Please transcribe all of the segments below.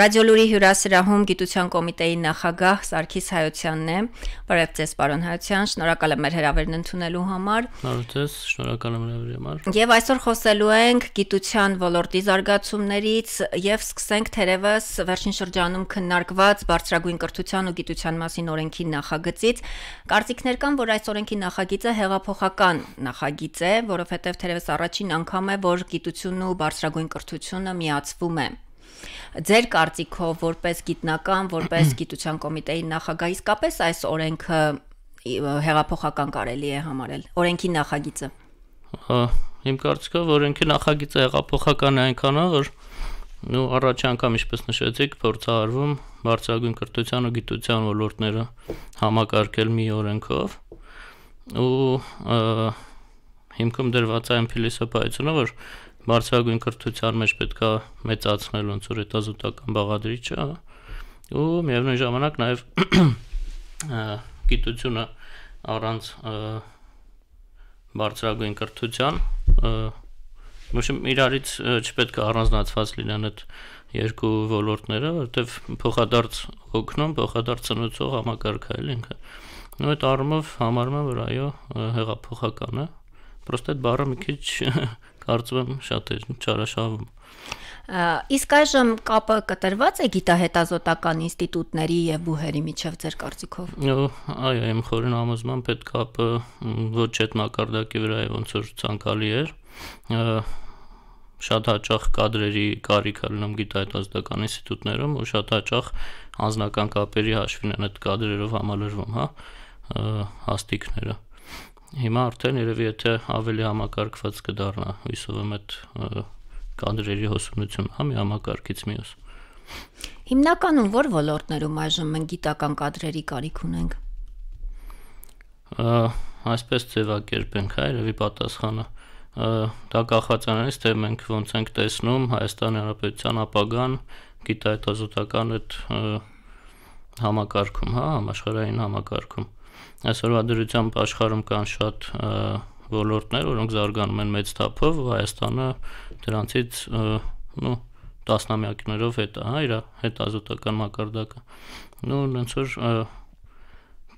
Ռադիոլուրի հյուրասրահում գիտության կոմիտեի նախագահ Սարգիս Հայոցյանն է։ Բարև ձեզ, պարոն Հայոցյան, շնորհակալ եմ մեր հրավերն ընդունելու համար։ Բարև ձեզ, շնորհակալ եմ հրավերի համար։ Եվ այսօր խոսելու ենք գիտության ոլորտի զարգացումներից եւ սկսենք թերևս վերջին շրջանում քննարկված բարձրագույն կրթության ու գիտության մասին օրենքի նախագծից։ Կարծիքներ կան, որ այս օրենքի նախագիծը հեղափոխական նախագիծ է, որովհետեւ թերևս առաջին անգամ է, որ գիտությունն ու բարձրագույն կրթությունը միացվում է։ Ձեր կարծիքով որպես գիտնական, որպես գիտության կոմիտեի նախագահ իսկապես այս օրենքը հեղափոխական կարելի է համարել։ Օրենքի նախագիծը։ Իմ կարծիքով օրենքի նախագիծը հեղափոխական է այնքանով, որ նո առաջի անգամ ինչպես նշեցիք, փորձարվում բարձրագույն կրթության ու գիտության ոլորտները համակարգել մի օրենքով ու հիմքում դրված այն փիլիսոփայությունը, որ բարձրագույն կրթության մեջ պետքա մեծացնել ոնց որ հետազոտական բաղադրիչը ու միևնույն ժամանակ նաև գիտությունը առանց բարձրագույն կրթության ուրեմն իրարից չպետք է առանձնացված լինեն այդ երկու ոլորտները, որտեվ փոխադարձ օգնում, փոխադարձ ծնուցող համակարգ է ինքը։ Ու այդ առումով համարում եմ, որ այո, հեղափոխական է։ Պրոստե այդ բառը մի քիչ Կարծում եմ շատերն չարաշահվում։ Իսկ այժմ կապը կտրված է գիտահետազոտական ինստիտուտների եւ բուհերի միջև ձեր կարծիքով։ Այո, իմ խորին համոզմամբ այդ կապը ոչ այդ մակարդակի վրա է ոնց որ ցանկալի էր շատ հաճախ կadrերի կարիք ունեմ գիտահետազոտական ինստիտուտներում ու շատ հաճախ անձնական կապերի հաշվին են այդ կadrերով համալրվում, հա, հաստիկները։ Ա, Հիմա արդեն երևի եթե ավելի համակարգված կդառնա, հույսով եմ այդ կադրերի հոսունությունը, հա, մի համակարգից մյուս։ Հիմնականում որ ոլորտներում այժմ մենք գիտական կադրերի կարիք ունենք։ Ա, Այսպես ձևակերպենք, հա, երևի պատասխանը դա կախված անից թե մենք ոնց ենք տեսնում Հայաստանի Հանրապետության ապագան գիտահետազոտական այդ համակարգում, հա, համաշխարհային համակարգում։ Ա, Այսօրվա դրությամբ աշխարհում կան շատ ոլորտներ, որոնք զարգանում են մեծ թափով, Հայաստանը դրանցից նո տասնամյակներով հետ է, հա, իր հետազոտական մակարդակը։ Նո ոնց որ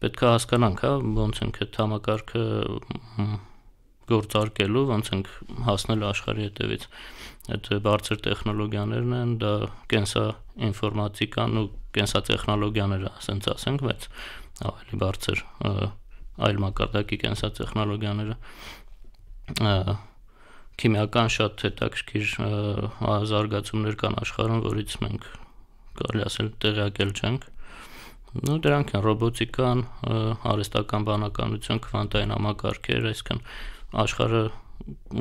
պետք է հասկանանք, հա, ոնց ենք այդ համակարգը գործարկելու, ոնց ենք հասնել աշխարհի հետևից։ Այդ բարձր տեխնոլոգիաներն են, դա կենսա ինֆորմատիկան ու կենսա տեխնոլոգիաները, ասենց ասենք, բայց ավելի բարձր այլ մակարդակի կենսատեխնոլոգիաները քիմիական շատ հետաքրքիր զարգացումներ կան աշխարհում, որից մենք կարելի ասել տեղյակել չենք։ Ну դրանք են ռոբոտիկան, արհեստական բանականություն, քվանտային համակարգեր, այսինքն աշխարհը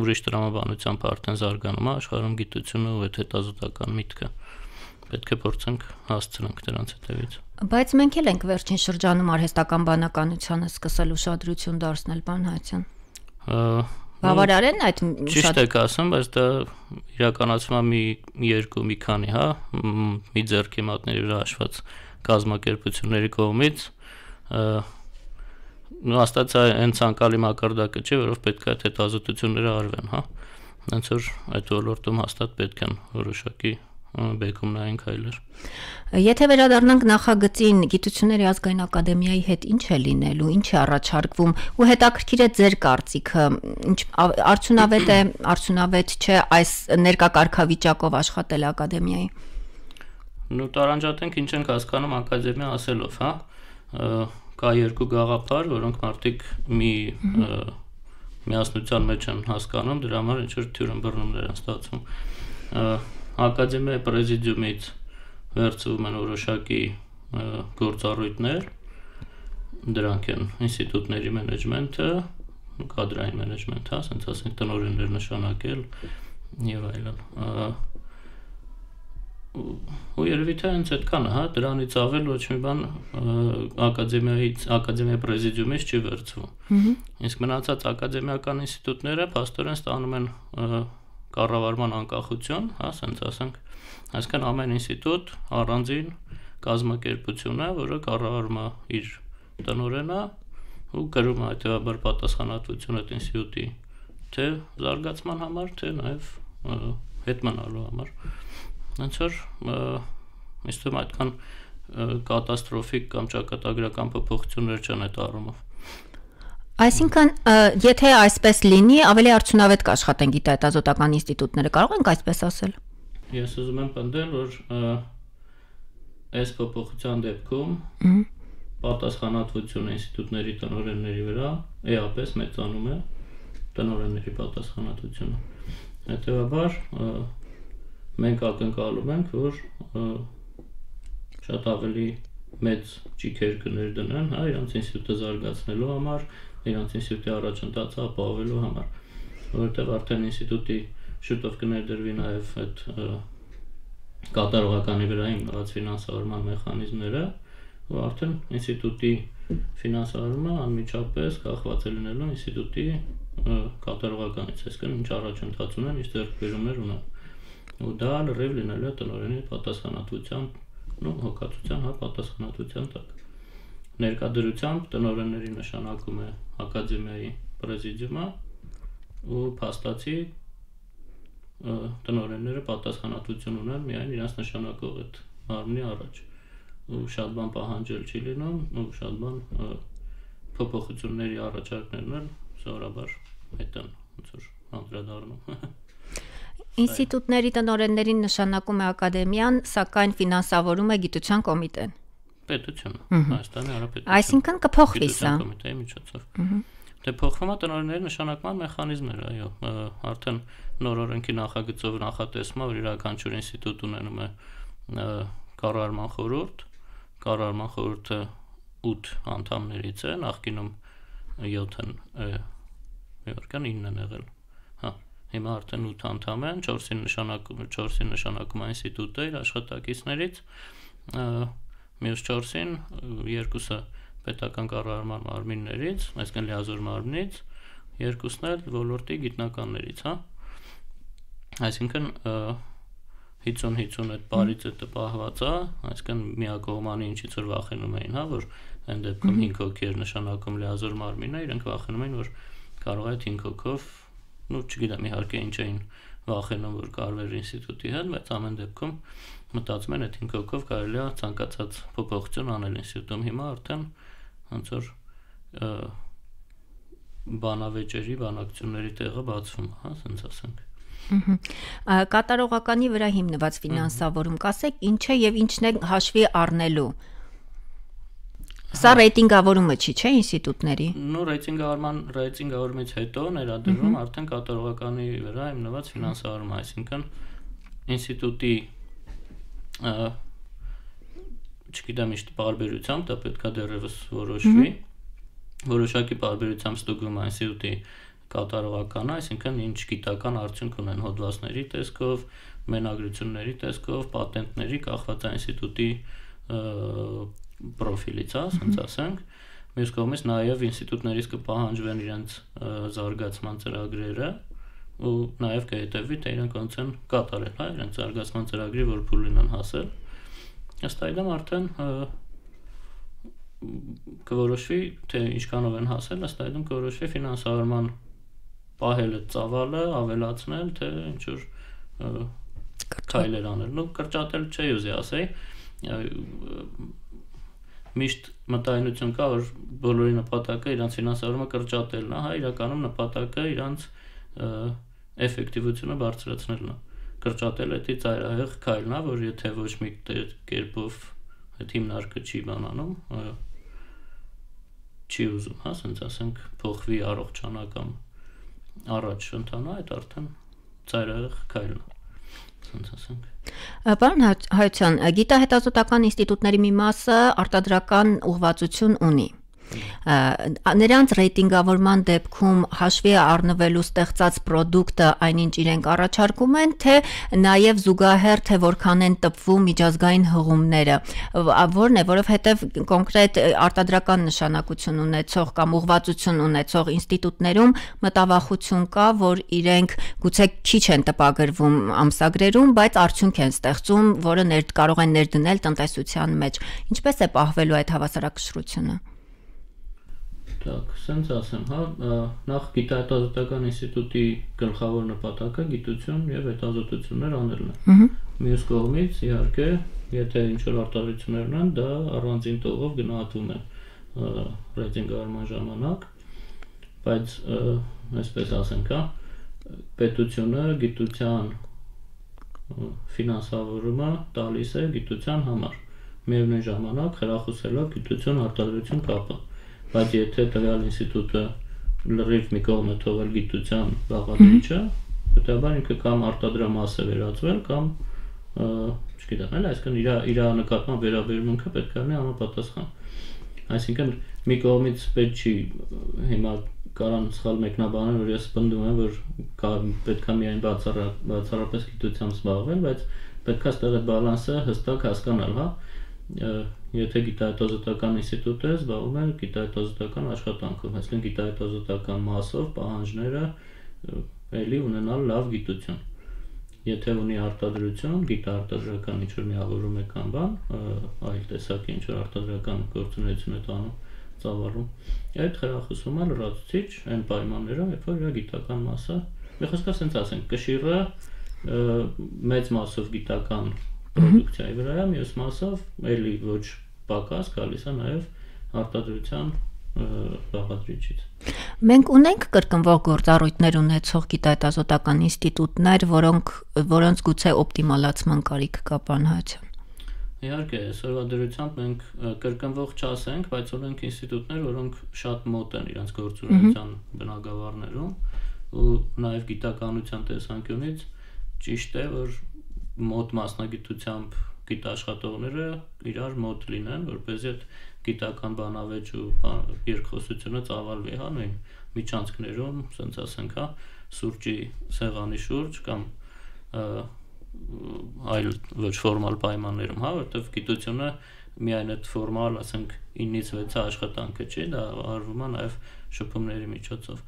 ուրիշ տրամաբանությամբ արդեն զարգանում է, աշխարհում գիտությունը ու այդ հետազոտական միտքը։ Ա պետք է փորձենք հասցնենք դրանց հետևից։ Բայց մենք էլ ենք վերջին շրջանում արհեստական բանականությանը սկսել ուշադրություն դարձնել բան Հայցյան։ Բավարար են այդ Ճիշտ եք ասում, բայց դա իրականացվում է մի երկու մի քանի, հա, մի ձեռքի մատների վրա հաշված կազմակերպությունների կողմից նո հաստատ այն ցանկալի մակարդակը չէ, որով պետք է այդ հետազոտությունները արվեն, հա։ Հենց որ այդ ոլորտում հաստատ պետք են որոշակի բեկումնային քայլեր։ Եթե վերադառնանք նախագծին, Գիտությունների ազգային ակադեմիայի հետ ինչ է լինելու, ինչ է առաջարկվում ու հետաքրքիր է ձեր կարծիքը, ինչ արդյունավետ է, արդյունավետ չէ այս ներկա կարգավիճակով աշխատել ակադեմիայի։ Նու տարանջատենք ինչ ենք հասկանում ակադեմիա ասելով, հա։ Կա երկու գաղափար, որոնք մարդիկ մի միասնության մեջ են հասկանում, դրա համար ինչ որ թյուրըմբռնումներ են ստացվում ակադեմիայի պրեզիդիումից վերցվում են որոշակի գործառույթներ, դրանք են ինստիտուտների մենեջմենթը, կադրային մենեջմենթը, ասենց ասենք տնօրեններ նշանակել եւ այլն։ Ու երևի թե հենց այդքան է, հա, դրանից ավել ոչ մի բան ակադեմիայից, ակադեմիայի պրեզիդիումից չի վերցվում։ Իսկ մնացած ակադեմիական ինստիտուտները աստորեն ստանում են կառավարման անկախություն, հա, ասենց ասենք, այսինքն ամեն ինստիտուտ առանձին կազմակերպություն է, որը կառավարում է իր տնօրենը ու գրում է հետեւաբար պատասխանատվություն այդ ինստիտուտի թե զարգացման համար, թե նաև հետ մնալու համար։ Ոնց որ ինստիտուտ այդքան կատաստրոֆիկ կամ ճակատագրական փոփոխություններ չան այդ առումով։ Այսինքն, եթե այսպես լինի, ավելի արդյունավետ կաշխատեն գիտահետազոտական ինստիտուտները, կարող ենք այսպես ասել։ Ես ուզում եմ պնդել, որ այս փոփոխության դեպքում պատասխանատվությունը ինստիտուտների տնօրենների վրա էապես մեծանում է տնօրենների պատասխանատվությունը։ Հետևաբար մենք ակնկալում ենք, որ շատ ավելի մեծ ճիքեր կներդնեն, հա, իրենց ինստիտուտը զարգացնելու համար, իրենց ինստիտուտի առաջընթացը ապահովելու համար, որովհետև արդեն ինստիտուտի շուտով կներդրվի նաև այդ կատարողականի վրա հիմնված ֆինանսավորման մեխանիզմները, որ արդեն ինստիտուտի ֆինանսավորումը անմիջապես կախված է լինելու ինստիտուտի կատարողականից, այսինքն ինչ առաջընթաց ունեն, ինչ ձեռքբերումներ ունեն։ Ու դա լրիվ լինելու է տնօրենի պատասխանատվությամբ, նո հոգացության հա պատասխանատվության տակ ներկայդրությամբ տնօրենների նշանակում է ակադեմիայի պրեզիդիումը ու փաստացի տնօրենները պատասխանատվություն ունեն միայն իրենց նշանակող այդ մարմնի առաջ ու շատ բան պահանջել չի լինում ու շատ բան փոփոխությունների առաջարկներն են զորաբար այդ են ոնց որ անդրադառնում Ինստիտուտների տնօրեններին նշանակում է ակադեմիան, սակայն ֆինանսավորում է գիտության կոմիտեն պետությունը, Հայաստանի Հանրապետությունը։ Այսինքն կփոխվի սա։ Կոմիտեի միջոցով։ Դե փոխվում է տնօրենների նշանակման մեխանիզմները, այո, արդեն նոր օրենքի նախագծով նախատեսվում է, որ իրականչուր ինստիտուտ ունենում է կառավարման խորհուրդ, կառավարման խորհուրդը 8 անդամներից է, նախկինում 7-ն մի օրգան 9-ն եղել։ Հա, հիմա արդեն 8 անդամ են, 4-ին նշանակում 4-ին նշանակում է ինստիտուտը իր աշխատակիցներից մյուս 4-ին երկուսը պետական կառավարման մարմիններից, այսինքն լիազոր մարմնից, երկուսն էլ ոլորտի գիտնականներից, հա։ Այսինքն 50-50 այդ բարից է տպահված, հա, այսինքն միակողմանի ինչից որ վախենում էին, հա, որ այն դեպքում 5 հոգի էր նշանակում լիազոր մարմինը, իրենք վախենում էին, որ կարող է 5 հոգով, ну, չգիտեմ, իհարկե ինչ էին վախենում, որ կարող էր ինստիտուտի հետ, բայց ամեն դեպքում մտածում են այդ 5 հոգով կարելի է ցանկացած փոփոխություն անել ինստիտուտում հիմա արդեն ոնց որ բանավեճերի բանակցությունների տեղը բացվում, հա, ասենց ասենք։ Կատարողականի վրա հիմնված ֆինանսավորում կասեք, ինչ է եւ ինչն է հաշվի առնելու։ Սա ռեյտինգավորումը չի, չէ, ինստիտուտների։ Նո, ռեյտինգավորման ռեյտինգավորումից հետո ներադրվում արդեն կատարողականի վրա հիմնված ֆինանսավորումը, այսինքն ինստիտուտի չգիտեմ ինչ բարբերությամբ, դա պետքա դեռևս որոշվի։ Որոշակի բարբերությամբ Ստոկգոմ ինստիտուտի կատարողականը, այսինքն ինչ գիտական արդյունք ունեն հոդվածների տեսքով, մենագրությունների տեսքով, պատենտների կախված ինստիտուտի պրոֆիլից, ասենք ասենք։ Մյուս կողմից նաև ինստիտուտներից կպահանջվեն իրենց զարգացման ծրագրերը, ու նաև կհետևի, թե իրենք ոնց են կատարել, հա, իրենց զարգացման ծրագրի, որ փուլին են հասել։ Ըստ այդմ արդեն կորոշվի, թե ինչքանով են հասել, ըստ այդմ կորոշվի ֆինանսավորման պահել այդ ծավալը, ավելացնել, թե ինչ որ քայլեր անել։ Նո կրճատել չի ուզի ասեի միշտ մտայնություն կա որ բոլորի նպատակը իրանց ֆինանսավորումը կրճատելն է հա իրականում նպատակը իրանց և, էֆեկտիվությունը բարձրացնելն է կրճատել էտի ծայրահեղ քայլն է որ եթե ոչ մի կերպով այդ հիմնարկը չի բանանում չի ուզում հա ասենք ասենք փոխվի առողջանակամ առաջ ընթանա այդ արդեն ծայրահեղ քայլն է ասենք ասենք Պարոն հա- Հայցյան, գիտահետազոտական ինստիտուտների մի մասը արտադրական ուղղվածություն ունի։ Նրանց ռեյտինգավորման դեպքում հաշվի է առնվելու ստեղծած ապրանքը, այնինչ իրենք առաջարկում են, թե նաև զուգահեռ թե որքան են տպվում միջազգային հղումները, որն է, որովհետև կոնկրետ արտադրական նշանակություն ունեցող կամ ուղղվածություն ունեցող ինստիտուտներում մտավախություն կա, որ իրենք գուցե քիչ են տպագրվում ամսագրերում, բայց արդյունք են ստեղծում, որը ներ կարող են ներդնել տնտեսության մեջ։ Ինչպես է պահվելու այդ հավասարակշռությունը։ Так, սենց ասեմ, հա, նախ գիտահետազոտական ինստիտուտի գլխավոր նպատակը գիտություն եւ հետազոտություններ անելն է։ Ահա։ Մյուս կողմից, իհարկե, եթե ինչ որ արտադրություններ ունեն, դա առանձին տողով գնահատվում է ռեյտինգարման ժամանակ, բայց այսպես ասենք, հա, պետությունը գիտության ֆինանսավորումը տալիս է գիտության համար։ Միևնույն ժամանակ հրախուսելով գիտություն արտադրություն կապը։ Ահա բայց եթե տվյալ ինստիտուտը լրիվ մի կողմ է թողել գիտության բաղադրիչը, հետաբար ինքը կամ արտադրամաս է վերածվել, կամ չգիտեմ, էլ այսինքն իր իր նկատմամբ վերաբերմունքը պետք է լինի համապատասխան։ Այսինքն մի կողմից պետք չի հիմա կարան սխալ մեկնաբանել, որ ես բնդում եմ, որ պետք է միայն բացառապես գիտությամբ զբաղվել, բայց պետք է ստեղի բալանսը հստակ հասկանալ, հա։ Եթե գիտահետազոտական ինստիտուտ է, զբաղվում է գիտահետազոտական աշխատանքով, այսինքն գիտահետազոտական մասով պահանջները ելի ունենալ լավ գիտություն։ Եթե ունի արտադրություն, գիտահետազոտական ինչ որ միավորում է կամ բան, այլ տեսակի ինչ որ արտադրական գործունեություն է տանում ծավալում, այդ հրախուսում է լրացուցիչ այն պայմաններով, երբ որ իր գիտական մասը, մի խոսքով ասենք, կշիռը մեծ մասով գիտական պրոդուկցիայի վրա, մյուս մասով էլի ոչ պակաս գալիս է նաև արտադրության բաղադրիչից։ Մենք ունենք կրկնվող գործառույթներ ունեցող գիտահետազոտական ինստիտուտներ, որոնք որոնց գուցե օպտիմալացման կարիք կա բանհաճը։ Իհարկե, այսօրվա դրությամբ մենք կրկնվող չասենք, բայց ունենք ինստիտուտներ, որոնք շատ մոտ են իրենց գործունեության բնագավառներում ու նաև գիտականության տեսանկյունից ճիշտ է, որ մոտ մասնագիտությամբ գիտաշխատողները իրար մոտ լինեն, որպեսզի այդ գիտական բանավեճը երկխոսությունը ծավալվի, հա նույն միջանցքներում, ասենց ասենք, հա, սուրճի սեղանի շուրջ կամ այլ ոչ ֆորմալ պայմաններում, հա, որտեվ գիտությունը միայն այդ ֆորմալ, ասենք 9-ից 6-ը աշխատանքը չի, դա արվում է նաև շփումների միջոցով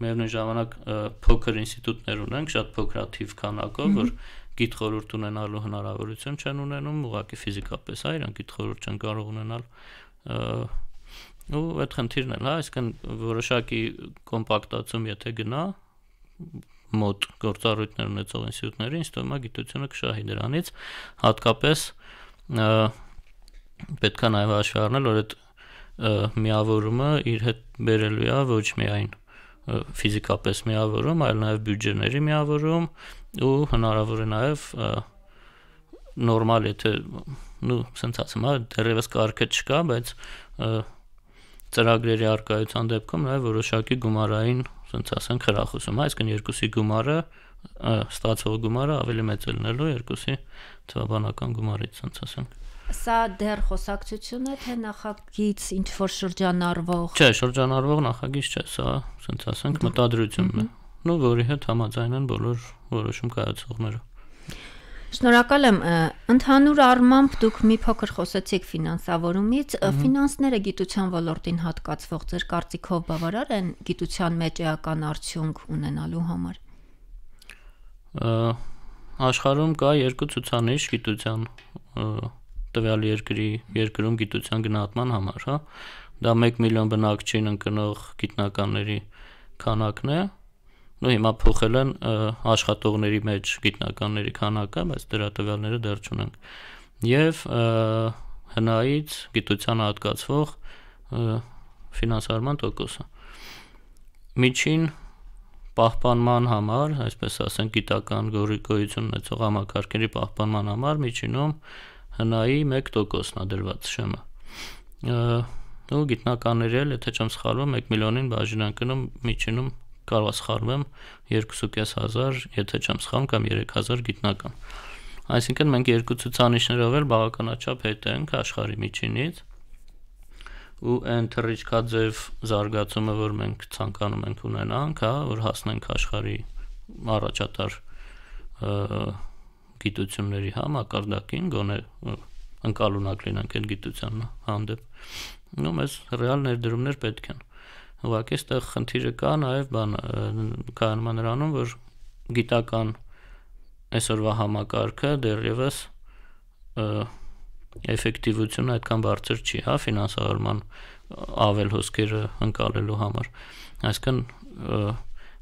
միևնույն ժամանակ փոքր ինստիտուտներ ունենք շատ փոքրաթիվ քանակով, որ գիտ խորհուրդ ունենալու հնարավորություն չեն ունենում, ուղղակի ֆիզիկապես այ իրենք գիտ խորհուրդ չեն կարող ունենալ ու այդ խնդիրն էլ, հա, այսինքն որոշակի կոմպակտացում եթե գնա մոտ գործառույթներ ունեցող ինստիտուտների, ինձ թվում է գիտությունը կշահի դրանից, հատկապես պետք է նաև հաշվի առնել, որ այդ միավորումը իր հետ բերելու է ոչ միայն ֆիզիկապես միավորում, այլ նաև բյուջեների միավորում ու հնարավոր է նաև նորմալ, եթե նու ցնցած հիմա դեռևս կարգը չկա, բայց ծրագրերի արկայության դեպքում նաև որոշակի գումարային, ցնց ասենք, հրախուսում, այսինքն երկուսի գումարը ստացվող գումարը ավելի մեծ է լինելու երկուսի թվաբանական գումարից, ցնց ասենք։ Սա դեռ խոսակցություն է թե նախագիծ ինչ որ շրջանառվող։ Չէ, շրջանառվող նախագիծ չէ, սա, ասենց ասենք, մտադրությունն է։ Նու որի հետ համաձայն են բոլոր որոշում կայացողները։ Շնորհակալ եմ։ Ընդհանուր առմամբ դուք մի փոքր խոսեցիք ֆինանսավորումից։ Ֆինանսները գիտության ոլորտին հատկացվող ձեր կարծիքով բավարար են գիտության մեջ էական արդյունք ունենալու համար։ Ա, Աշխարհում կա երկու ցուցանիշ գիտության տվյալ երկրի երկրում գիտության գնահատման համար, հա։ Դա 1 միլիոն բնակչին ընկնող գիտնականների քանակն է։ Ну հիմա փոխել են աշխատողների մեջ գիտնականների քանակը, բայց դրա տվյալները դեռ չունենք։ Եվ հնայից գիտությանը հատկացվող ֆինանսարման տոկոսը։ Միջին պահպանման համար, այսպես ասենք, գիտական գոյություն ունեցող համակարգերի պահպանման համար միջինում հնայի 1%-ն է դրված շմը։ Ու գիտնականների էլ, եթե չեմ սխալվում, 1 միլիոնին բաժանակնում միջինում կարող սխալվում եմ 2.5000, եթե չեմ սխալվում, կամ 3000 գիտնական։ Այսինքն մենք երկու ցուցանիշներով էլ բավականաչափ հետ ենք աշխարհի միջինից ու այն թռիչքաձև զարգացումը, որ մենք ցանկանում ենք ունենանք, հա, որ հասնենք աշխարհի առաջատար գիտությունների համակարգին գոնե ընկալունակ լինենք այդ գիտության հանդեպ։ Նո մեզ ռեալ ներդրումներ պետք են։ Ուղղակի այստեղ խնդիրը կա նաև բան կայանում նրանում, որ գիտական այսօրվա համակարգը դեռևս էֆեկտիվությունը այդքան բարձր չի, հա, ֆինանսավորման ավել հոսքերը ընկալելու համար։ Այսինքն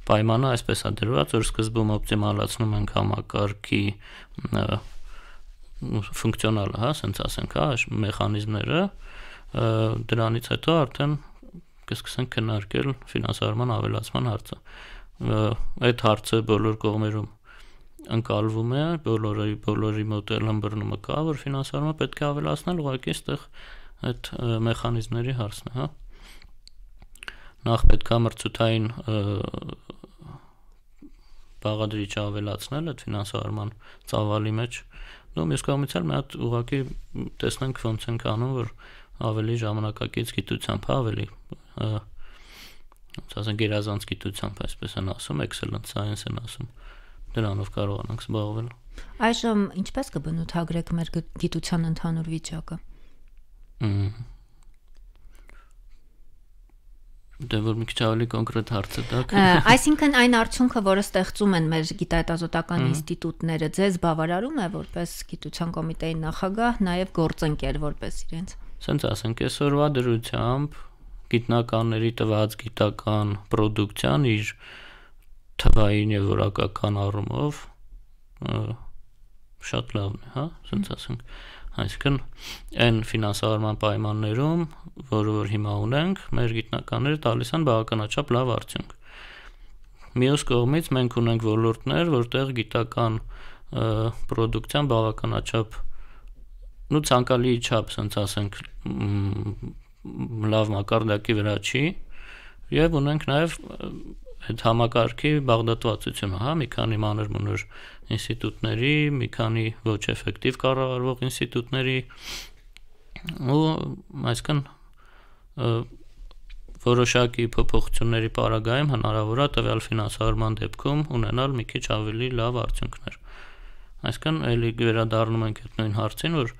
պայմանը այսպես է դրված, որ սկզբում օպտիմալացնում ենք համակարգի ֆունկցիոնալը, հա, ասենց ասենք, հա, մեխանիզմները, դրանից հետո արդեն կսկսենք քննարկել ֆինանսավորման ավելացման հարցը։ Այդ հարցը բոլոր կողմերում ընկալվում է, բոլորի բոլորի մոտ ըլմբռնումը կա, որ ֆինանսավորումը պետք է ավելացնել, ուղղակի այդտեղ այդ մեխանիզմների հարցն է, հա։ Նախ պետք է մրցութային բաղադրիչը ավելացնելը ֆինանսավորման ծավալի մեջ, դու մյուս կողմից էլ մի հատ ուղղակի տեսնենք ոնց ենք անում, որ ավելի ժամանակակից գիտությամբ, ավելի ոնց ասենք երազանց գիտությամբ, այսպես են ասում, excellent science են ասում, դրանով կարողանանք զբաղվել։ Այժմ ինչպես կբնութագրեք մեր գիտության ընդհանուր վիճակը։ Ահա Դե որ մի քիչ ավելի կոնկրետ հարց է տակ։ Այսինքն այն արդյունքը, որը ստեղծում են մեր գիտահետազոտական ինստիտուտները, ձեզ բավարարում է որպես գիտության կոմիտեի նախագահ, նաև գործընկեր որպես իրենց։ Սենց ասենք, այսօրվա դրությամբ գիտնականների տված գիտական ապրոդուկցիան իր թվային եւ որակական առումով շատ լավն է, հա, սենց ասենք։ Ա, Այսինքն այն ֆինանսավորման պայմաններում, որը որ հիմա ունենք, մեր գիտնականները տալիս են բավականաչափ լավ արդյունք։ Մյուս կողմից մենք ունենք ոլորտներ, որտեղ գիտական պրոդուկցիան բավականաչափ նու ցանկալի չափ, ասենք ասենք լավ մակարդակի վրա չի, եւ ունենք նաեւ այդ համակարգի բաղդատվածությունը, հա, մի քանի մանր մունր ինստիտուտների, մի քանի ոչ էֆեկտիվ կառավարվող ինստիտուտների ու այսքան որոշակի փոփոխությունների պարագայում հնարավոր է տվյալ ֆինանսավորման դեպքում ունենալ մի քիչ ավելի լավ արդյունքներ։ Այսքան էլի վերադառնում ենք այդ նույն հարցին, որ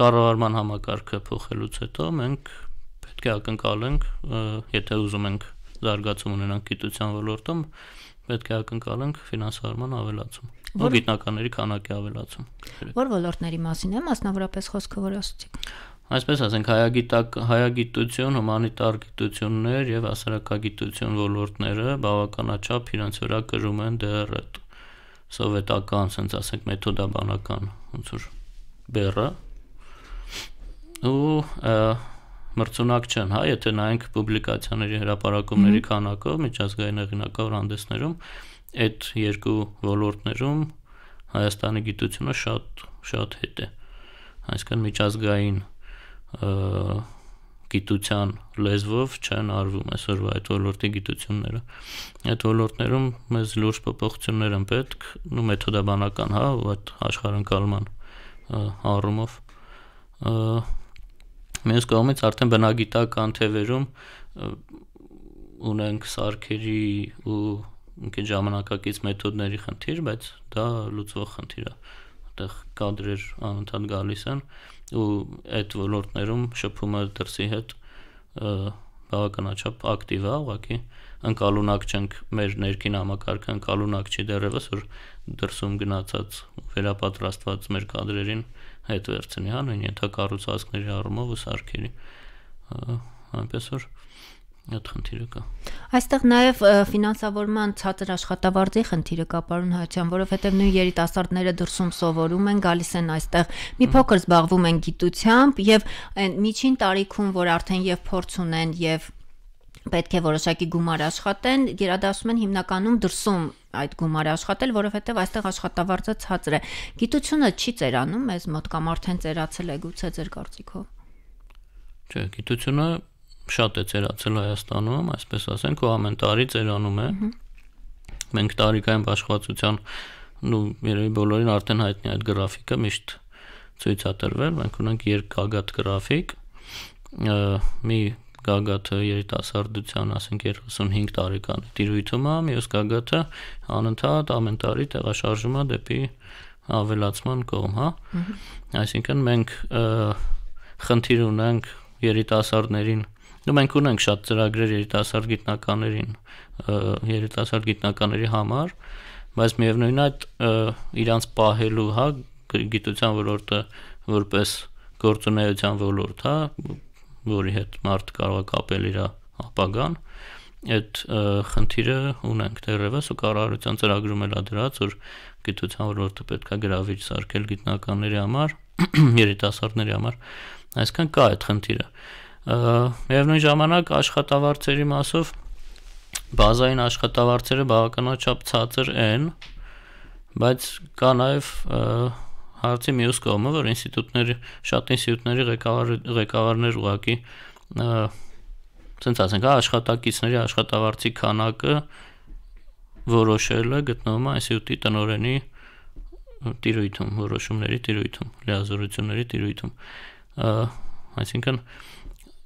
կառավարման համակարգը փոխելուց հետո մենք պետք է ակնկալենք, եթե ուզում ենք զարգացում ունենանք գիտության ոլորտում, պետք է ակնկալենք ֆինանսավորման ավելացում, որ գիտնականների քանակի ավելացում։ Որ ոլորտների մասին է մասնավորապես խոսքը որ ասացիք։ Այսպես ասենք հայագիտակ հայագիտություն, հումանիտար գիտություններ եւ հասարակագիտություն ոլորտները բավականաչափ իրենց վրա կրում են դեռ այդ սովետական, ասենք ասենք մեթոդաբանական ոնց որ բեռը ու մրցունակ չեն, հա, եթե նայենք պուբլիկացիաների հրապարակումների քանակը միջազգային հեղինակավոր հանդեսներում, այդ երկու ոլորտներում Հայաստանի գիտությունը շատ շատ հետ է։ Այսինքն միջազգային գիտության լեզվով չեն արվում այսօրվա այդ ոլորտի գիտությունները։ Այդ ոլորտներում մեզ լուրջ փոփոխություններ են պետք, նո մեթոդաբանական, հա, այդ աշխարհընկալման առումով։ Ա, Մյուս կողմից արդեն բնագիտական թևերում ունենք սարքերի ու ինքն ժամանակակից մեթոդների խնդիր, բայց դա լուծվող խնդիր է։ Այդտեղ կադրեր անընդհատ գալիս են ու այդ ոլորտներում շփումը դրսի հետ բավականաչափ ակտիվ է, ուղղակի անկանոնակ չենք մեր ներքին համակարգը անկանոնակ չի դեռևս, որ դրսում գնացած վերապատրաստված մեր կադրերին հետ վերցնի, հա, նույն ենթակառուցվածքների առումով ու սարքերի։ Այնպես որ այդ խնդիրը կա։ Այստեղ նաև ֆինանսավորման ցածր աշխատավարձի խնդիրը կա, պարոն Հաչյան, որովհետև նույն երիտասարդները դրսում սովորում են, գալիս են այստեղ, մի փոքր զբաղվում են գիտությամբ եւ միջին տարիքում, որ արդեն եւ փորձ ունեն եւ պետք է որոշակի գումար աշխատեն, գերադասում են հիմնականում դրսում այդ գումարը աշխատել, որովհետև այստեղ աշխատավարձը ցածր է։ Գիտությունը չի ծերանում մեզ մոտ կամ արդեն ծերացել է գուցե ձեր կարծիքով։ Չէ, գիտությունը շատ է ծերացել Հայաստանում, այսպես ասենք, ու ամեն տարի ծերանում է։ Մենք տարիքային աշխատության ու երևի բոլորին արդեն հայտնի այդ գրաֆիկը միշտ ցույց է տրվել, մենք ունենք երկագատ գրաֆիկ, մի կագաթը երիտասարդության, ասենք 35 տարեկան տիրույթում է, մյուս կագաթը անընդհատ ամեն տարի տեղաշարժում է դեպի ավելացման կողմ, հա։ Այսինքն մենք խնդիր ունենք երիտասարդներին Ну մենք ունենք շատ ծրագրեր երիտասարդ գիտնականներին, երիտասարդ գիտնականների համար, բայց միևնույն է իրանց պահելու, հա, գիտության ոլորտը որպես գործունեության ոլորտ, հա, որի հետ մարդը կարող է կապել իր ապագան, այդ խնդիրը ունենք դեռևս ու կառավարության ծրագրում էլա դրած, որ գիտության ոլորտը պետքա գրավիչ սարքել գիտնականների համար, երիտասարդների համար։ Այսքան կա այդ խնդիրը։ Եվ նույն ժամանակ աշխատավարձերի մասով բազային աշխատավարձերը բավականաչափ ցածր են, բայց կա նաև հարցի մյուս կողմը, որ ինստիտուտների շատ ինստիտուտների ղեկավար ղեկավարներ ուղակի ցենց ասենք, աշխատակիցների աշխատավարձի քանակը որոշելը գտնվում է ինստիտուտի տնօրենի տիրույթում, որոշումների տիրույթում, լիազորությունների տիրույթում։ Այսինքն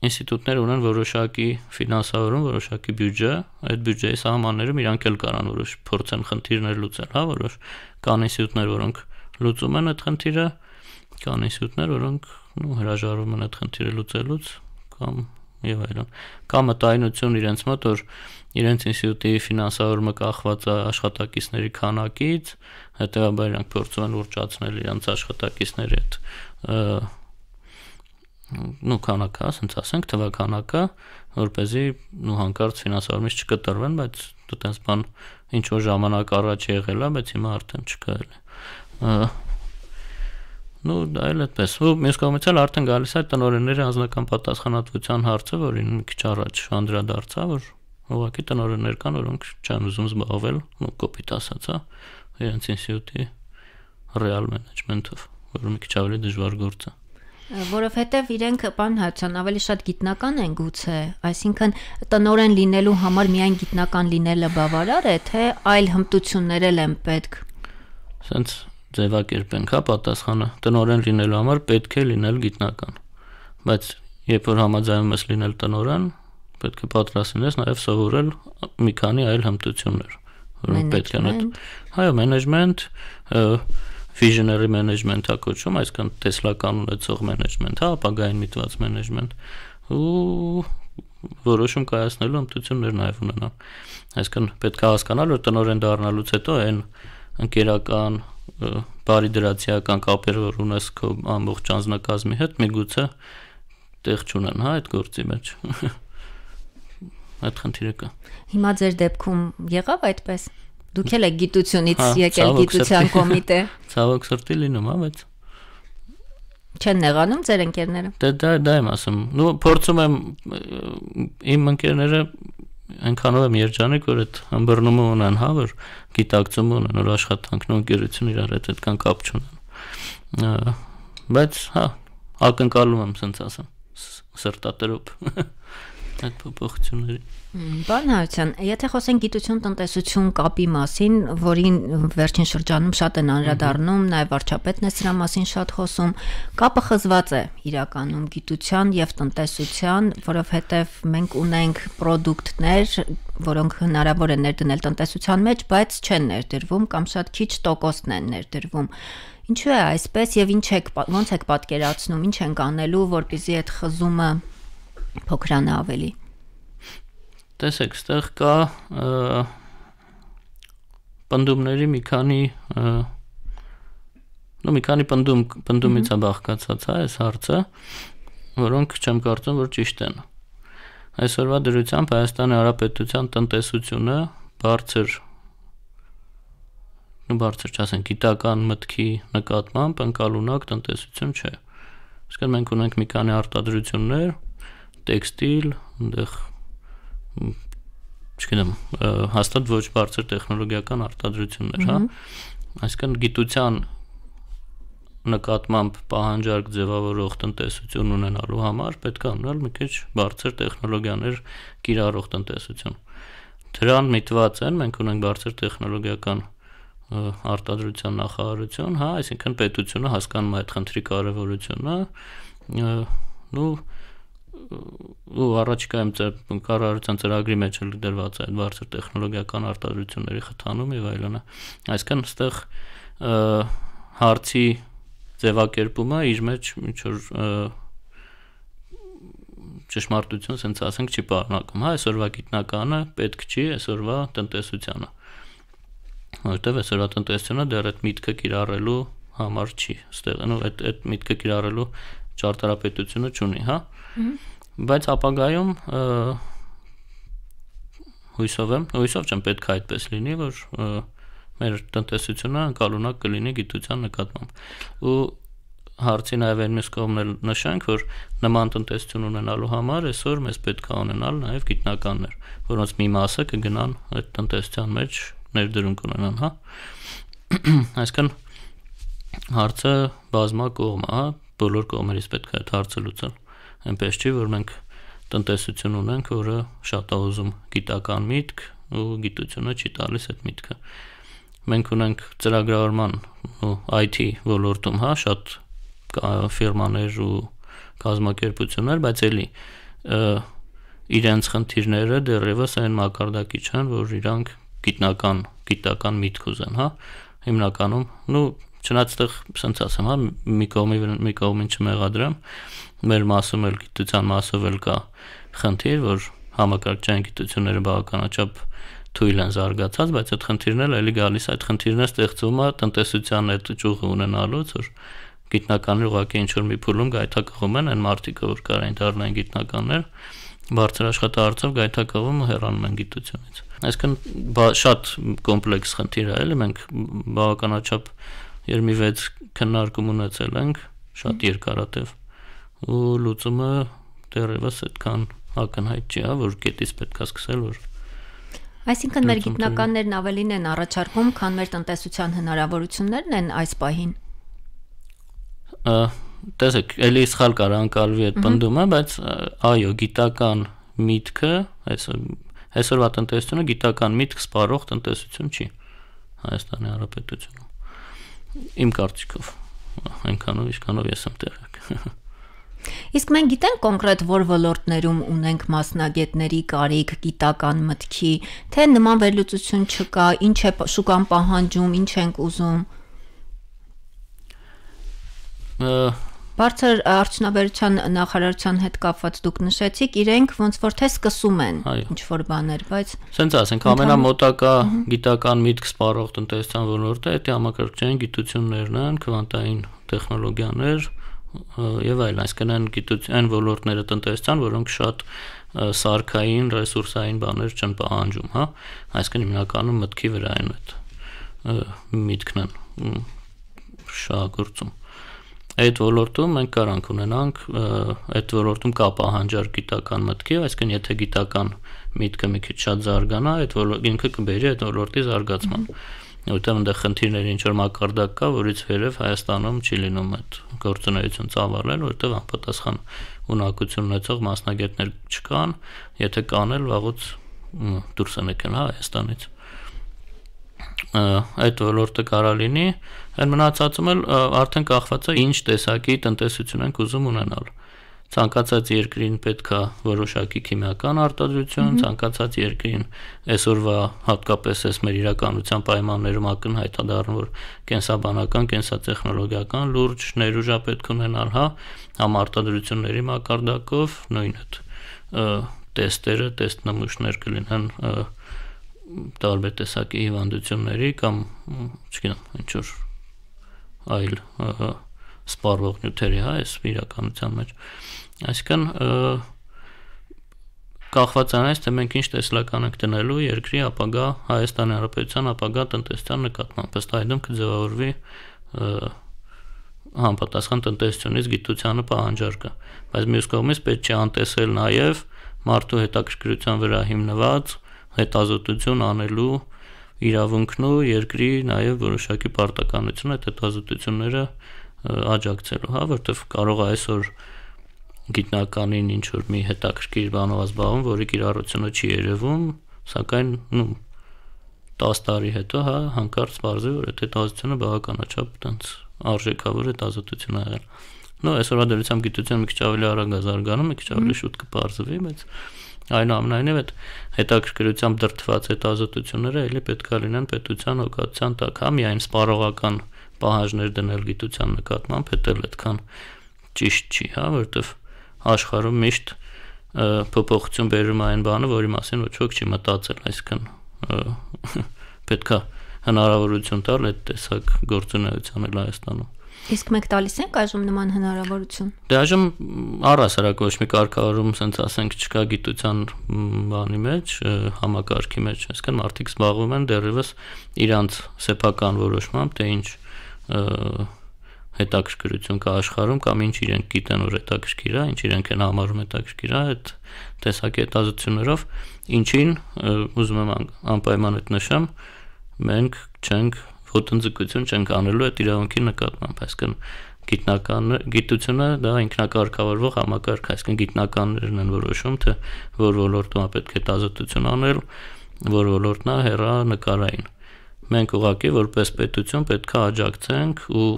ինստիտուտները ունեն որոշակի ֆինանսավորում, որոշակի բյուջե, այդ բյուջեի սահմաններում իրանք էլ կարան որոշ փորձեն խնդիրներ լուծել, հա, որոշ կան ինստիտուտներ, որոնք որ լուծում են այդ խնդիրը, կան ինստիտուտներ, որոնք նո հրաժարվում են այդ խնդիրը լուծելուց կամ եւ այլն։ Կա մտայնություն իրենց մոտ, որ իրենց ինստիտուտի ֆինանսավորումը կախված է աշխատակիցների քանակից, հետեւաբար իրանք փորձում են ուռճացնել իրենց աշխատակիցների այդ նո քանակը, ասենք ասենք թվականակը, որ เป զի նո հանկարծ ֆինանսավորումից չկտրվեն, բայց դու տես բան ինչ որ ժամանակ առաջ եղել է, բայց հիմա արդեն չկա էլ։ Ну, դա էլ այդպես։ Ու մյուս կողմից էլ արդեն գալիս է տնօրենների անձնական պատասխանատվության հարցը, որին մի քիչ առաջ անդրադարձա, որ ուղղակի տնօրեններ կան, որոնք չեն ուզում զբաղվել, ու կոպիտ ասած, իրենց ինստիտուտի ռեալ մենեջմենթով, որը մի քիչ ավելի դժվար գործ է որովհետև իրենք բան հաճան ավելի շատ գիտնական են գուցե, այսինքն տնորեն լինելու համար միայն գիտնական լինելը բավարար է, թե այլ հմտություններ էլ են պետք։ Սենց ձևակերպենք, հա, պատասխանը։ Տնորեն լինելու համար պետք է լինել գիտնական։ Բայց երբ որ համաձայնում ես լինել տնորեն, պետք է պատրաստ լինես նաև սովորել մի քանի այլ հմտություններ, որոնք պետք են այդ հայո մենեջմենթ, visionary management-ա կոչվում, այսինքն տեսլական ունեցող մենեջմենթ, հա, ապագային միտված մենեջմենթ։ Ու որոշում կայացնելու հմտություններ նաև ունենա։ Այսինքն պետք է հասկանալ, որ տնորեն դառնալուց հետո այն ընկերական, բարի դրացիական կապեր որ ունես քո ամբողջ անձնակազմի հետ, միգուցե տեղ չունեն, հա, այդ գործի մեջ։ Այդ խնդիրը կա։ Հիմա ձեր դեպքում եղավ այդպես։ Դուք էլ եք գիտությունից հա, եկել գիտության կոմիտե։ Ցավոք սրտի լինում, հա, բայց չեն նեղանում ձեր ընկերները։ Դե դա դա եմ ասում։ Ну փորձում եմ իմ ընկերները այնքանով եմ երջանիկ, որ այդ ըմբռնումը ունեն, հա, որ գիտակցումը ունեն, որ աշխատանքն ու ընկերությունը իրար հետ այդքան կապ չունեն։ Բայց հա, ակնկալում եմ, ասենք ասեմ, սրտատերով այդ փոփոխությունների։ Բան հայցան, եթե խոսենք գիտություն տնտեսություն կապի մասին, որին վերջին շրջանում շատ են անդրադառնում, նաև վարչապետն է սրա մասին շատ խոսում, կապը խզված է իրականում գիտության եւ տնտեսության, որովհետեւ մենք ունենք product-ներ, որոնք հնարավոր է ներդնել տնտեսության մեջ, բայց չեն ներդրվում կամ շատ քիչ տոկոսն են ներդրվում։ Ինչու է այսպես եւ ինչ եք ոնց եք պատկերացնում, ինչ ենք անելու, որպեսզի այդ խզումը փոքրանա ավելի տեսեք, ստեղ կա պնդումների մի քանի նո մի քանի պնդում պնդումից է բաղկացած հա այս հարցը, որոնք չեմ կարծում, որ ճիշտ են։ Այսօրվա դրությամբ Հայաստանի Հանրապետության տնտեսությունը բարձր նո բարձր չասենք գիտական մտքի նկատմամբ անկալունակ տնտեսություն չէ։ Իսկ մենք ունենք մի քանի արտադրություններ, տեքստիլ, այնտեղ չգիտեմ, հաստատ ոչ բարձր տեխնոլոգիական արտադրություններ, հա։ Այսինքն գիտության նկատմամբ պահանջարկ ձևավորող տնտեսություն ունենալու համար պետք է ունենալ մի քիչ բարձր տեխնոլոգիաներ կիրառող տնտեսություն։ Դրան միտված են, մենք ունենք բարձր տեխնոլոգիական արտադրության նախարարություն, հա, այսինքն պետությունը հասկանում է այդ խնդրի կարևորությունը, ու ու առաջիկայում կառավարության ծրագրի մեջ էլ դրված է այդ բարձր տեխնոլոգիական արտադրությունների խթանում եւ այլն։ Այսինքն այստեղ հարցի ձևակերպումը իր մեջ ինչ որ ճշմարտություն, ասենք ասենք չի բառնակում, հա, այսօրվա գիտնականը պետք չի այսօրվա տնտեսությանը։ Որտեւ այսօրվա տնտեսությունը դեռ այդ միտքը կիրառելու համար չի, այստեղ այդ այդ միտքը կիրառելու ճարտարապետությունը չունի, հա։ Հմ բայց ապագայում հույսով եմ, հույսով չեմ պետք է այդպես լինի, որ մեր տնտեսությունը անկալունակ կլինի գիտության նկատմամբ։ Ու հարցի նաև այն մյուս կողմն էլ նշենք, որ նման տնտեսություն ունենալու համար այսօր մեզ պետք է ունենալ նաև գիտնականներ, որոնց մի մասը կգնան այդ տնտեսության մեջ ներդրում կունենան, հա։ Այսինքն հարցը բազմակողմ է, հա, բոլոր կողմերից պետք է այդ հարցը լուծել այնպես չի, որ մենք տնտեսություն ունենք, որը շատ է ուզում գիտական միտք ու գիտությունը չի տալիս այդ միտքը։ Մենք ունենք ծրագրավորման ու IT ոլորտում, հա, շատ ֆիրմաներ ու կազմակերպություններ, բայց էլի իրենց խնդիրները դեռևս այն մակարդակի չեն, որ իրանք գիտնական, գիտական միտք ուզեն, հա, հիմնականում, նու չնայած այդտեղ, ասենց ասեմ, հա, մի կողմի մի կողմին չմեղադրեմ, մեր մասում էլ գիտության մասով էլ կա խնդիր, որ համակարգչային գիտությունները բավականաչափ թույլ են զարգացած, բայց այդ խնդիրն էլ էլի գալիս, այդ խնդիրն է ստեղծվում է տնտեսության այդ ճյուղը ունենալուց, որ գիտնականները ուղղակի ինչ որ մի փուլում գայթակղում են այն մարտիկը, որ կարային դառնան գիտնականներ, բարձր աշխատարարցով գայթակղում ու հեռանում են գիտությունից։ Այսինքն շատ կոմպլեքս խնդիր է, էլի մենք բավականաչափ 36 քննարկում ունեցել ենք, շատ երկարատև ու լուծումը դեռևս այդքան ակնհայտ չէ, հա, որ կետից պետք է սկսել, որ Այսինքն մեր գիտնականներն ավելին են առաջարկում, քան մեր տնտեսության հնարավորություններն են այս պահին։ Ա տեսեք, ելի սխալ կարող անցալվի այդ բնդումը, բայց այո, գիտական միտքը, այս այսօրվա տնտեսությունը գիտական միտք սպառող տնտեսություն չի Հայաստանի Հանրապետությունում։ Իմ կարծիքով, այնքանով, ինչքանով ես եմ տեղյակ։ Իսկ մենք գիտենք կոնկրետ որ ոլորտներում ունենք մասնագետների կարիք, գիտական մտքի, թե նման վերլուծություն չկա, ինչ է շուկան պահանջում, ինչ ենք ուզում։ Բարձր արդյունաբերության նախարարության հետ կապված դուք նշեցիք, իրենք ոնց որ թե սկսում են ինչ որ բաներ, բայց Սենց ասենք, ամենամոտակա գիտական միտք սպառող տնտեսության ոլորտը դա համակարգչային գիտություններն են, քվանտային տեխնոլոգիաներ, եւ այլն, այսինքն այն գիտության ոլորտները տնտեսության, որոնք շատ սարքային, ռեսուրսային բաներ չեն պահանջում, հա, այսինքն հիմնականում մտքի վրա են այդ միտքն են շահագործում։ Այդ ոլորտում մենք կարող ունենանք այդ ոլորտում կա պահանջար գիտական մտքի, այսինքն եթե գիտական միտքը մի քիչ շատ զարգանա, այդ ոլորտը ինքը կբերի այդ ոլորտի զարգացման։ mm -hmm որտեղ այնտեղ խնդիրներ ինչ որ մակարդակ կա, որից վերև Հայաստանում չի լինում այդ գործունեություն ծավալել, որտեղ անպատասխան ունակություն ունեցող մասնագետներ չկան, եթե կան էլ վաղուց դուրս են եկել հա, Հայաստանից այդ ոլորտը կարա լինի, այն մնացածում էլ արդեն կախված է ինչ տեսակի տնտեսություն ենք ուզում ունենալ։ ու ցանկացած երկրին պետքա որոշակի քիմիական արտադրություն, ցանկացած երկրին այսօրվա հատկապես էս մեր իրականության պայմաններում ակնհայտ է դառնում, որ կենսաբանական, կենսատեխնոլոգիական լուրջ ներուժա պետք ունենալ, հա, համարտադրությունների մակարդակով նույն այդ տեստերը, տեստ նմուշներ կլինեն տարբեր տեսակի հիվանդությունների կամ չգիտեմ, ինչ որ այլ սպառվող նյութերի, հա, այս իրականության մեջ։ Ա, Այսինքն կախված է այս, թե մենք ինչ տեսլական ենք տնելու երկրի ապագա Հայաստան Հանրապետության ապագա տնտեսության նկատմամբ, ըստ այդմ կձևավորվի համապատասխան տնտեսությունից գիտությանը պահանջարկը, բայց մյուս կողմից պետք չէ անտեսել նաև մարդու հետաքրքրության վրա հիմնված հետազոտություն անելու իրավունքն ու երկրի նաև որոշակի պարտականությունը այդ հետազոտությունները աջակցելու, հա, որտեղ կարող է այսօր այս գիտնականին ինչ որ մի հետաքրքիր բանով զբաղվում, որի կիրառությունը չի երևում, սակայն նու 10 տարի հետո հա հանկարծ բարձի որ այդ հետազոտությունը բավականաչափ տենց արժեքավոր հետազոտություն ա եղել։ Նո այսօրվա հա դերությամբ գիտությունը մի քիչ ավելի արագ է զարգանում, մի քիչ ավելի շուտ կբարձվի, բայց այնուամենայնիվ այդ հետաքրքրությամբ դրթված հետազոտությունները էլի պետքա լինեն պետության օգնության տակ, հա միայն սպառողական պահանջներ դնել գիտության նկատմամբ, հետել այդքան ճիշտ չի, հա, որովհետև աշխարհում միշտ փոփոխություն բերում այն բանը, որի մասին ոչ ոք չի մտածել, այսինքն պետքա հնարավորություն տալ այդ տեսակ գործունեությանը Հայաստանում։ Իսկ մենք տալիս ենք այժմ նման հնարավորություն։ Դե այժմ առասարակ ոչ մի կարգավորում, ասենց ասենք, չկա գիտության բանի մեջ, համակարգի մեջ, այսինքն մարդիկ զբաղվում են դեռևս իրանց սեփական որոշմամբ, թե ինչ հետաքրքրություն կա աշխարհում կամ ինչ իրենք գիտեն որ հետաքրքիր է, ինչ իրենք են համարում հետաքրքիր է, այդ տեսակի հետազոտություններով ինչին ուզում եմ անպայման այդ նշեմ, մենք չենք ոտնձգություն չենք անելու այդ իրավունքի նկատմամբ, այսինքն գիտնական գիտությունը դա ինքնակարգավորվող համակարգ է, այսինքն գիտնականներն են որոշում, թե որ ոլորտում է պետք է հետազոտություն անել, որ ոլորտն է հերա նկարային։ Մենք ուղղակի որպես պետություն պետք է աջակցենք ու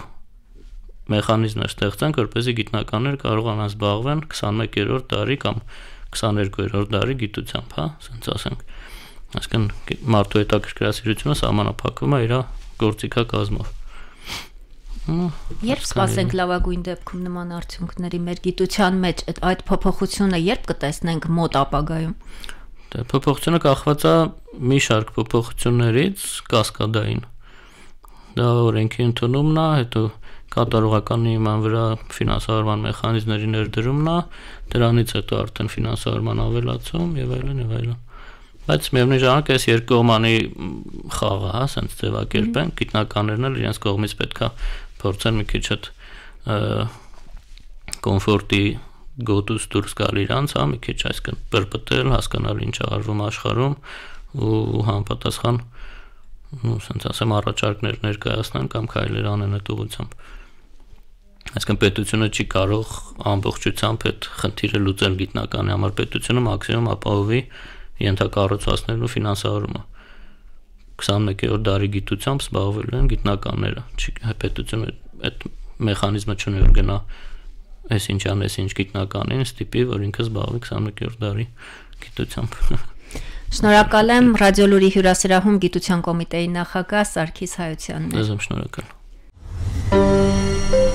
մեխանիզմներ ստեղծենք, որպեսզի գիտնականները կարողանան զբաղվեն 21-րդ դարի կամ 22-րդ դարի գիտությամբ, հա, ասենց ասենք։ Այսինքն մարդու հետաքրքրասիրությունը սահմանափակվում է իր գործիքա կազմով։ Երբ սպասենք լավագույն դեպքում նման արդյունքների մեր գիտության մեջ այդ փոփոխությունը երբ կտեսնենք մոտ ապագայում։ Դե փոփոխությունը կախված է մի շարք փոփոխություններից, կասկադային։ Դա օրենքի ընդունումն է, հետո կատարողական նման վրա ֆինանսավորման մեխանիզմների ներդրումն է, դրանից հետո արդեն ֆինանսավորման ավելացում եւ այլն եւ այլն։ Բայց միևնույն ժամանակ այս երկկողմանի խաղը, հա, ասենց ձևակերպեն, գիտնականներն էլ իրենց կողմից պետքա փորձեն մի քիչ այդ կոմֆորտի գոտուց դուրս գալ իրանց, հա, մի քիչ այս բրբտել, հասկանալ ինչ արվում աշխարհում ու համապատասխան, ну, ասենք ասեմ, առաջարկներ ներկայացնան կամ քայլեր անեն այդ ուղությամբ։ Այսինքն պետությունը չի կարող ամբողջությամբ այդ խնդիրը լուծել գիտնականի համար պետությունը մաքսիմում ապահովի ենթակառուցվածքներն ու ֆինանսավորումը։ 21-րդ դարի գիտությամբ զբաղվելու են գիտնականները։ Չի հա, պետությունը այդ մեխանիզմը չունի որ գնա այս ինչ ան, այս ինչ գիտնականին ստիպի, որ ինքը զբաղվի 21-րդ դարի գիտությամբ։ Շնորհակալ եմ ռադիոլուրի հյուրասրահում գիտության կոմիտեի նախագահ Սարգիս Հայոցյանն։ Ես եմ շնորհակալ։ Thank you